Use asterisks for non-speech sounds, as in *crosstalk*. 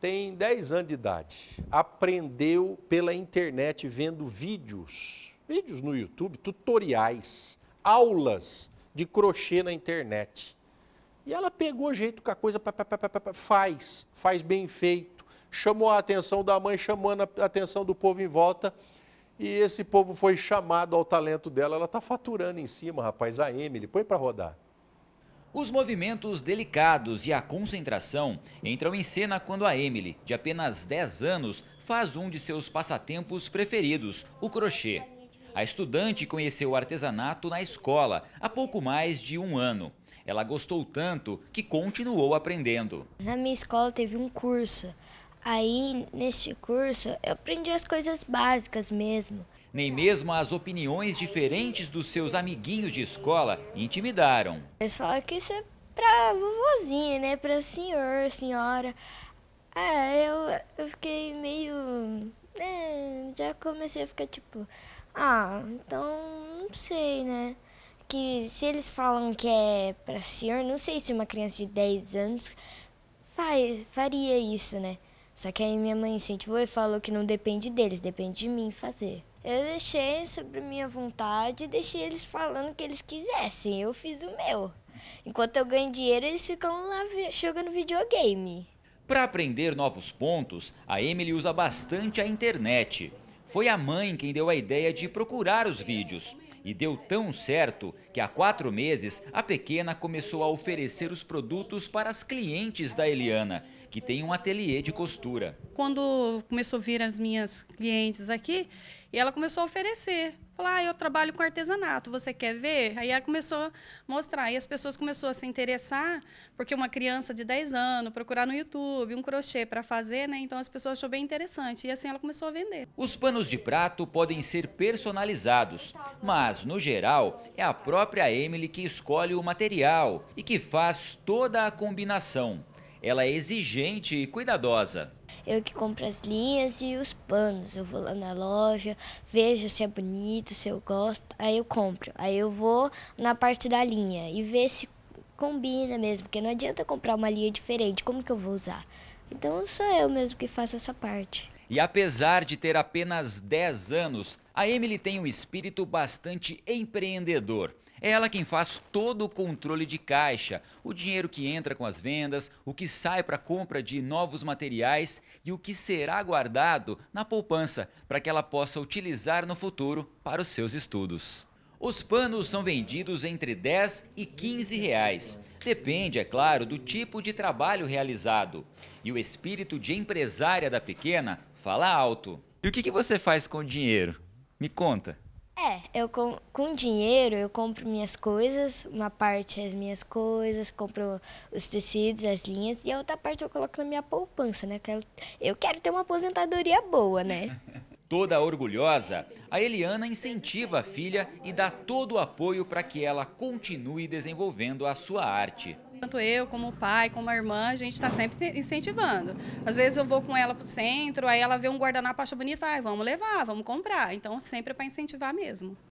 tem 10 anos de idade, aprendeu pela internet vendo vídeos, vídeos no YouTube, tutoriais, aulas de crochê na internet. E ela pegou jeito com a coisa, pá, pá, pá, faz, faz bem feito. Chamou a atenção da mãe, chamando a atenção do povo em volta. E esse povo foi chamado ao talento dela. Ela está faturando em cima, rapaz, a Emily. Põe para rodar. Os movimentos delicados e a concentração entram em cena quando a Emily, de apenas 10 anos, faz um de seus passatempos preferidos, o crochê. A estudante conheceu o artesanato na escola há pouco mais de um ano. Ela gostou tanto que continuou aprendendo. Na minha escola teve um curso. Aí, neste curso, eu aprendi as coisas básicas mesmo nem mesmo as opiniões diferentes dos seus amiguinhos de escola intimidaram. Eles é falam que isso é pra vovozinha, né? Pra senhor, senhora. Ah, eu, eu fiquei meio. É, já comecei a ficar tipo. Ah, então não sei, né? Que se eles falam que é pra senhor, não sei se uma criança de 10 anos faz, faria isso, né? Só que aí minha mãe incentivou e falou que não depende deles, depende de mim fazer. Eu deixei sobre minha vontade e deixei eles falando o que eles quisessem. Eu fiz o meu. Enquanto eu ganho dinheiro, eles ficam lá jogando videogame. Para aprender novos pontos, a Emily usa bastante a internet. Foi a mãe quem deu a ideia de procurar os vídeos. E deu tão certo que há quatro meses a pequena começou a oferecer os produtos para as clientes da Eliana, que tem um ateliê de costura. Quando começou a vir as minhas clientes aqui, e ela começou a oferecer. Falar, ah, eu trabalho com artesanato, você quer ver? Aí ela começou a mostrar. E as pessoas começaram a se interessar, porque uma criança de 10 anos procurar no YouTube um crochê para fazer, né? Então as pessoas achou bem interessante. E assim ela começou a vender. Os panos de prato podem ser personalizados, mas no geral é a própria Emily que escolhe o material e que faz toda a combinação. Ela é exigente e cuidadosa. Eu que compro as linhas e os panos. Eu vou lá na loja, vejo se é bonito, se eu gosto, aí eu compro. Aí eu vou na parte da linha e ver se combina mesmo, porque não adianta comprar uma linha diferente, como que eu vou usar? Então sou eu mesmo que faço essa parte. E apesar de ter apenas 10 anos, a Emily tem um espírito bastante empreendedor. É ela quem faz todo o controle de caixa, o dinheiro que entra com as vendas, o que sai para a compra de novos materiais e o que será guardado na poupança para que ela possa utilizar no futuro para os seus estudos. Os panos são vendidos entre 10 e 15 reais. Depende, é claro, do tipo de trabalho realizado. E o espírito de empresária da pequena fala alto. E o que, que você faz com o dinheiro? Me conta. É, eu com, com dinheiro eu compro minhas coisas, uma parte é as minhas coisas, compro os tecidos, as linhas, e a outra parte eu coloco na minha poupança, né? Eu, é eu quero ter uma aposentadoria boa, né? *laughs* Toda orgulhosa, a Eliana incentiva a filha e dá todo o apoio para que ela continue desenvolvendo a sua arte tanto eu como o pai, como a irmã, a gente está sempre incentivando. Às vezes eu vou com ela para o centro, aí ela vê um guardanapo, acha bonito, ah, vamos levar, vamos comprar. Então, sempre é para incentivar mesmo.